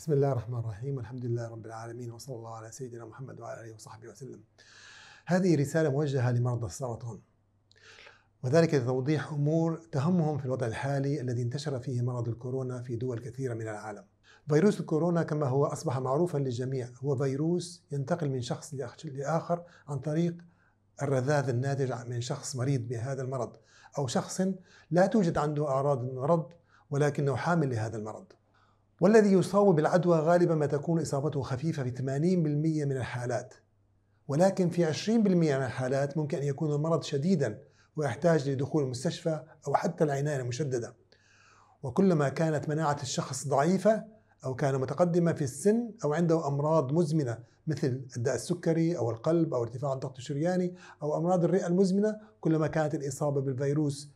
بسم الله الرحمن الرحيم والحمد لله رب العالمين وصلى الله على سيدنا محمد وعلى اله وصحبه وسلم. هذه رسالة موجهة لمرضى السرطان وذلك لتوضيح أمور تهمهم في الوضع الحالي الذي انتشر فيه مرض الكورونا في دول كثيرة من العالم. فيروس الكورونا كما هو أصبح معروفا للجميع هو فيروس ينتقل من شخص لآخر عن طريق الرذاذ الناتج من شخص مريض بهذا المرض أو شخص لا توجد عنده أعراض المرض ولكنه حامل لهذا المرض. والذي يصاب بالعدوى غالبا ما تكون إصابته خفيفة في 80% من الحالات ولكن في 20% من الحالات ممكن أن يكون المرض شديدا ويحتاج لدخول المستشفى أو حتى العناية المشددة وكلما كانت مناعة الشخص ضعيفة أو كان متقدما في السن أو عنده أمراض مزمنة مثل الداء السكري أو القلب أو ارتفاع الضغط الشرياني أو أمراض الرئة المزمنة كلما كانت الإصابة بالفيروس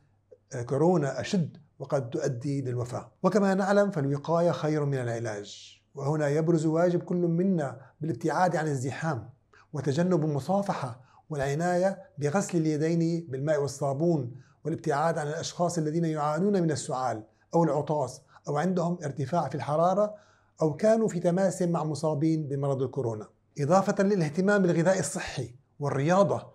آه، كورونا أشد وقد تؤدي للوفاة وكما نعلم فالوقاية خير من العلاج وهنا يبرز واجب كل منا بالابتعاد عن الزحام وتجنب المصافحة والعناية بغسل اليدين بالماء والصابون والابتعاد عن الأشخاص الذين يعانون من السعال أو العطاس أو عندهم ارتفاع في الحرارة أو كانوا في تماس مع مصابين بمرض الكورونا إضافة للاهتمام بالغذاء الصحي والرياضة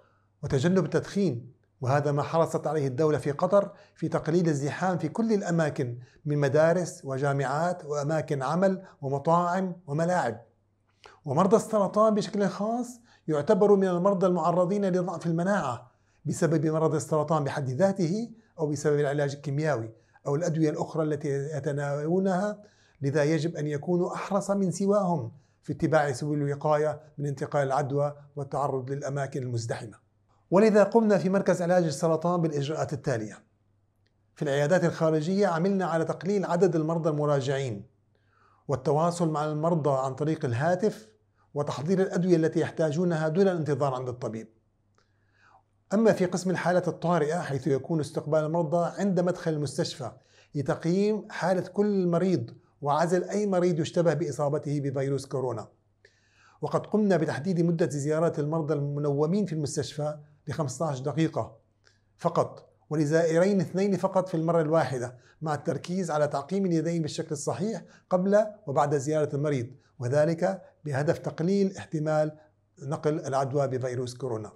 وتجنب التدخين وهذا ما حرصت عليه الدولة في قطر في تقليل الزحام في كل الأماكن من مدارس وجامعات وأماكن عمل ومطاعم وملاعب ومرضى السرطان بشكل خاص يعتبروا من المرضى المعرضين لضعف المناعة بسبب مرض السرطان بحد ذاته أو بسبب العلاج الكيميائي أو الأدوية الأخرى التي يتناولونها لذا يجب أن يكونوا أحرص من سواهم في اتباع سبل الوقاية من انتقال العدوى والتعرض للأماكن المزدحمة ولذا قمنا في مركز علاج السرطان بالإجراءات التالية في العيادات الخارجية عملنا على تقليل عدد المرضى المراجعين والتواصل مع المرضى عن طريق الهاتف وتحضير الأدوية التي يحتاجونها دون الانتظار عند الطبيب أما في قسم الحالات الطارئة حيث يكون استقبال المرضى عند مدخل المستشفى لتقييم حالة كل مريض وعزل أي مريض يشتبه بإصابته بفيروس كورونا وقد قمنا بتحديد مدة زيارات المرضى المنومين في المستشفى ل 15 دقيقة فقط ولزائرين اثنين فقط في المرة الواحدة مع التركيز على تعقيم اليدين بالشكل الصحيح قبل وبعد زيارة المريض وذلك بهدف تقليل احتمال نقل العدوى بفيروس كورونا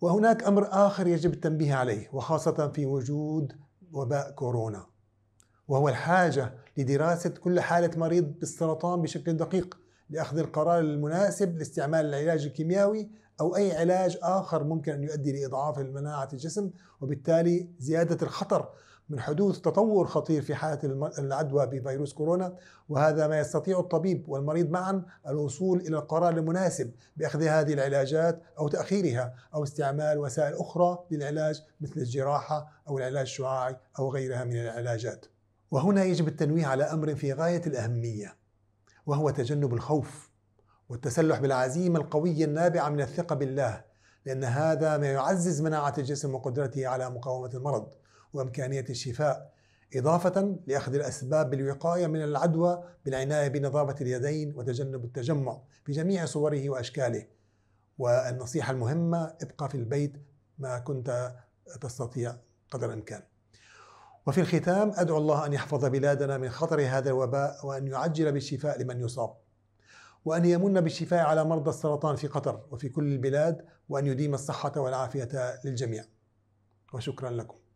وهناك أمر آخر يجب التنبيه عليه وخاصة في وجود وباء كورونا وهو الحاجة لدراسة كل حالة مريض بالسرطان بشكل دقيق لأخذ القرار المناسب لاستعمال العلاج الكيميائي أو أي علاج آخر ممكن أن يؤدي لإضعاف مناعة الجسم وبالتالي زيادة الخطر من حدوث تطور خطير في حالة العدوى بفيروس كورونا وهذا ما يستطيع الطبيب والمريض معا الوصول إلى القرار المناسب بأخذ هذه العلاجات أو تأخيرها أو استعمال وسائل أخرى للعلاج مثل الجراحة أو العلاج الشعاعي أو غيرها من العلاجات وهنا يجب التنويه على أمر في غاية الأهمية وهو تجنب الخوف والتسلح بالعزيمه القويه النابعه من الثقه بالله لان هذا ما يعزز مناعه الجسم وقدرته على مقاومه المرض وامكانيه الشفاء اضافه لاخذ الاسباب بالوقاية من العدوى بالعنايه بنظافه اليدين وتجنب التجمع في جميع صوره واشكاله والنصيحه المهمه ابقى في البيت ما كنت تستطيع قدر الامكان وفي الختام أدعو الله أن يحفظ بلادنا من خطر هذا الوباء وأن يعجل بالشفاء لمن يصاب وأن يمن بالشفاء على مرضى السرطان في قطر وفي كل البلاد وأن يديم الصحة والعافية للجميع وشكرا لكم